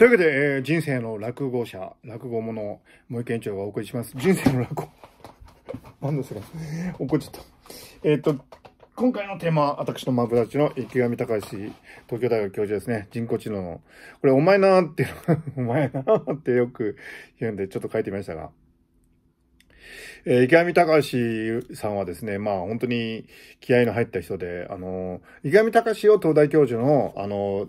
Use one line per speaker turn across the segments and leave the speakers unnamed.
というわけで、えー、人生の落語者、落語者、萌池園長がお送りします。人生の落語。何ですか怒っちゃった。えー、っと、今回のテーマは、私のマブダチの池上隆史、東京大学教授ですね。人工知能の。これ、お前なーって、お前なーってよく言うんで、ちょっと書いてみましたが。えー、池上隆さんはですね、まあ本当に気合の入った人で、あのー、池上隆を東大教授の、あのー、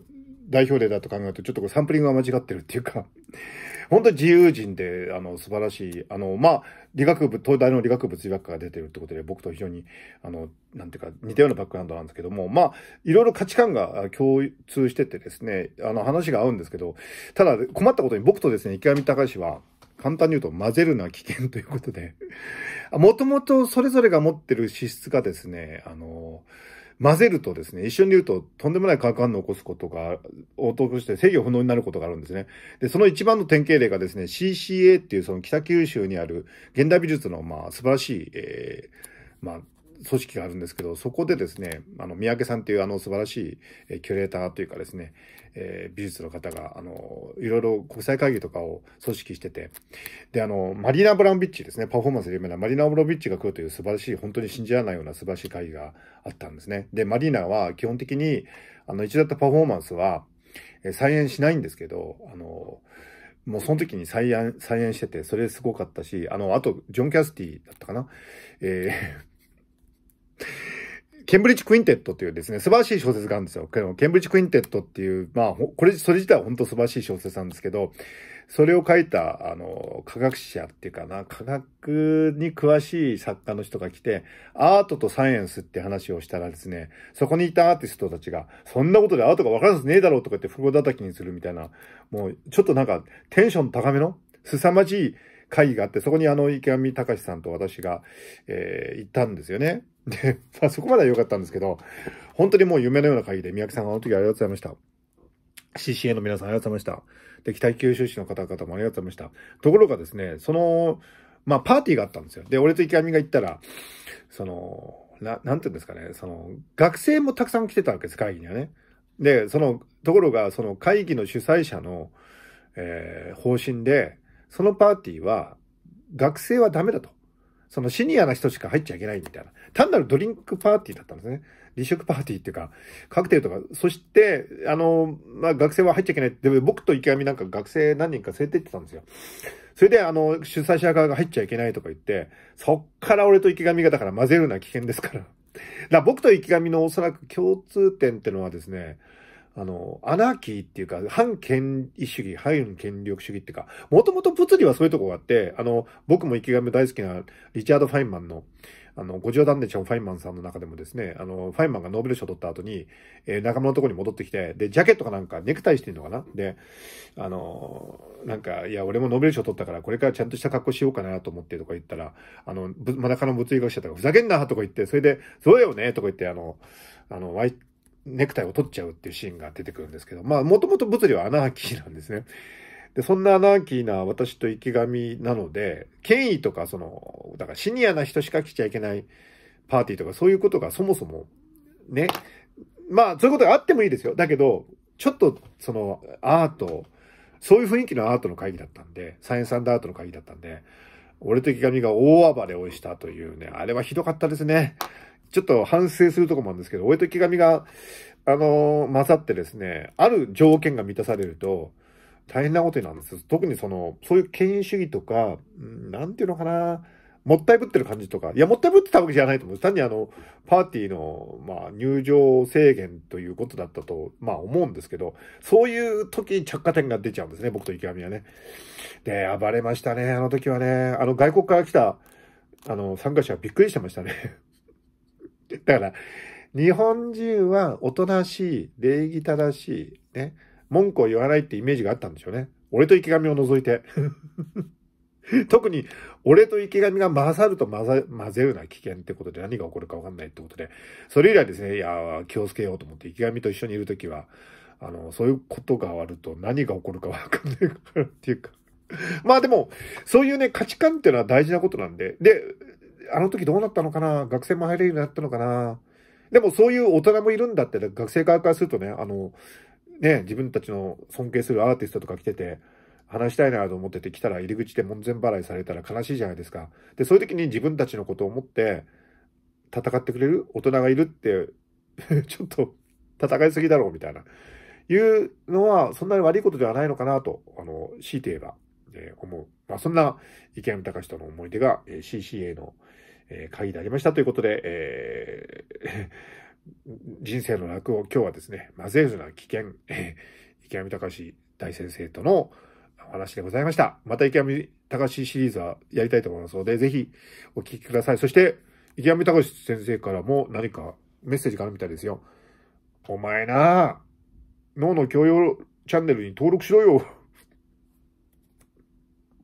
代表例だと考えると、ちょっとこれサンプリングが間違ってるっていうか 本当に自由人で、あの、素晴らしい、あの、まあ、理学部、東大の理学部物理学科が出てるってことで、僕と非常に、あの、なんていうか、似たようなバックグラウンドなんですけども、まあ、いろいろ価値観が共通しててですね、あの、話が合うんですけど、ただ、困ったことに僕とですね、池上隆は、簡単に言うと混ぜるのは危険ということでもともとそれぞれが持ってる脂質がですね、あの、混ぜるとですね、一緒に言うととんでもない化学反応を起こすことが、応答として制御不能になることがあるんですね。で、その一番の典型例がですね、CCA っていうその北九州にある現代美術のまあ素晴らしい、えー、まあ組織があるんですけど、そこでですね、あの、三宅さんっていうあの素晴らしいえキュレーターというかですね、えー、美術の方が、あの、いろいろ国際会議とかを組織してて、で、あの、マリーナ・ブランビッチですね、パフォーマンスで有名なマリーナ・ブランビッチが来るという素晴らしい、本当に信じられないような素晴らしい会議があったんですね。で、マリーナは基本的に、あの、一度やったパフォーマンスは、え再演しないんですけど、あの、もうその時に再演、再演してて、それすごかったし、あの、あと、ジョン・キャスティだったかなえーケンブリッジ・クインテットっていうですね、素晴らしい小説があるんですよ。ケンブリッジ・クインテットっていう、まあ、これ、それ自体は本当素晴らしい小説なんですけど、それを書いた、あの、科学者っていうかな、科学に詳しい作家の人が来て、アートとサイエンスって話をしたらですね、そこにいたアーティストたちが、そんなことでアートがわからずねえだろうとか言って袋叩きにするみたいな、もう、ちょっとなんか、テンション高めの、凄まじい会議があって、そこにあの、池上隆さんと私が、えー、行ったんですよね。で、まあ、そこまでは良かったんですけど、本当にもう夢のような会議で、三宅さんあの時ありがとうございました。CCA の皆さんありがとうございました。で、北九州市の方々もありがとうございました。ところがですね、その、まあ、パーティーがあったんですよ。で、俺と池上が行ったら、その、な、なんていうんですかね、その、学生もたくさん来てたわけです、会議にはね。で、その、ところが、その会議の主催者の、えー、方針で、そのパーティーは、学生はダメだと。そのシニアな人しか入っちゃいけないみたいな。単なるドリンクパーティーだったんですね。離職パーティーっていうか、カクテルとか、そして、あの、まあ、学生は入っちゃいけない。でも僕と池上なんか学生何人か連れてってたんですよ。それで、あの、主催者側が入っちゃいけないとか言って、そっから俺と池上がだから混ぜるのは危険ですから。だから僕と池上のおそらく共通点ってのはですね、あの、アナーキーっていうか、反権威主義、反権力主義っていうか、もともと物理はそういうとこがあって、あの、僕も生きが大好きなリチャード・ファインマンの、あの、五冗談でちゃんファインマンさんの中でもですね、あの、ファインマンがノーベル賞取った後に、えー、仲間のところに戻ってきて、で、ジャケットかなんかネクタイしてんのかなで、あの、なんか、いや、俺もノーベル賞取ったから、これからちゃんとした格好しようかなと思ってとか言ったら、あの、ま、真中の物理学者とか、ふざけんなとか言って、それで、そうだよねとか言って、あの、あの、ネクタイを取っちゃうっていうシーンが出てくるんですけど、まあ、もともと物理はアナーキーなんですね。で、そんなアナーキーな私と池上なので、権威とか、その、だからシニアな人しか来ちゃいけないパーティーとか、そういうことがそもそも、ね。まあ、そういうことがあってもいいですよ。だけど、ちょっと、その、アート、そういう雰囲気のアートの会議だったんで、サイエンスアートの会議だったんで、俺と池上が大暴れをしたというね、あれはひどかったですね。ちょっと反省するとこもあるんですけど、俺と池上が、あのー、ざってですね、ある条件が満たされると、大変なことになるんですよ。特にその、そういう権威主義とか、なんていうのかな、もったいぶってる感じとか、いや、もったいぶってたわけじゃないと思う。単にあの、パーティーの、まあ、入場制限ということだったと、まあ、思うんですけど、そういう時に着火点が出ちゃうんですね、僕と池上はね。で、暴れましたね、あの時はね。あの、外国から来た、あの、参加者はびっくりしてましたね。。だから、日本人はおとなしい、礼儀正しい、ね、文句を言わないってイメージがあったんでしょうね。俺と池上を除いて。特に、俺と池上が混ざると混ざ、混ぜるな危険ってことで何が起こるかわかんないってことで、それ以来ですね、いや、気をつけようと思って池上と一緒にいるときは、あの、そういうことが終わると何が起こるかわかんないからっていうか。まあでも、そういうね、価値観っていうのは大事なことなんで、で、あの時どうなったのかな学生も入れるようになったのかなでもそういう大人もいるんだって、学生側からするとね、あの、ね、自分たちの尊敬するアーティストとか来てて、話したいなと思ってて来たら入り口で門前払いされたら悲しいじゃないですか。で、そういう時に自分たちのことを思って戦ってくれる大人がいるって、ちょっと戦いすぎだろうみたいな。いうのは、そんなに悪いことではないのかなと、あの、強いて言えばえ思う。まあ、そんな池上隆との思い出が、え CCA の、え会議でありましたということで、えー、人生の楽を今日はですね、マゼーズな危険、池上隆大先生とのお話でございました。また池上隆シリーズはやりたいと思いますので、ぜひお聞きください。そして、池上隆先生からも何かメッセージがあるみたいですよ。お前な脳の教養チャンネルに登録しろよ。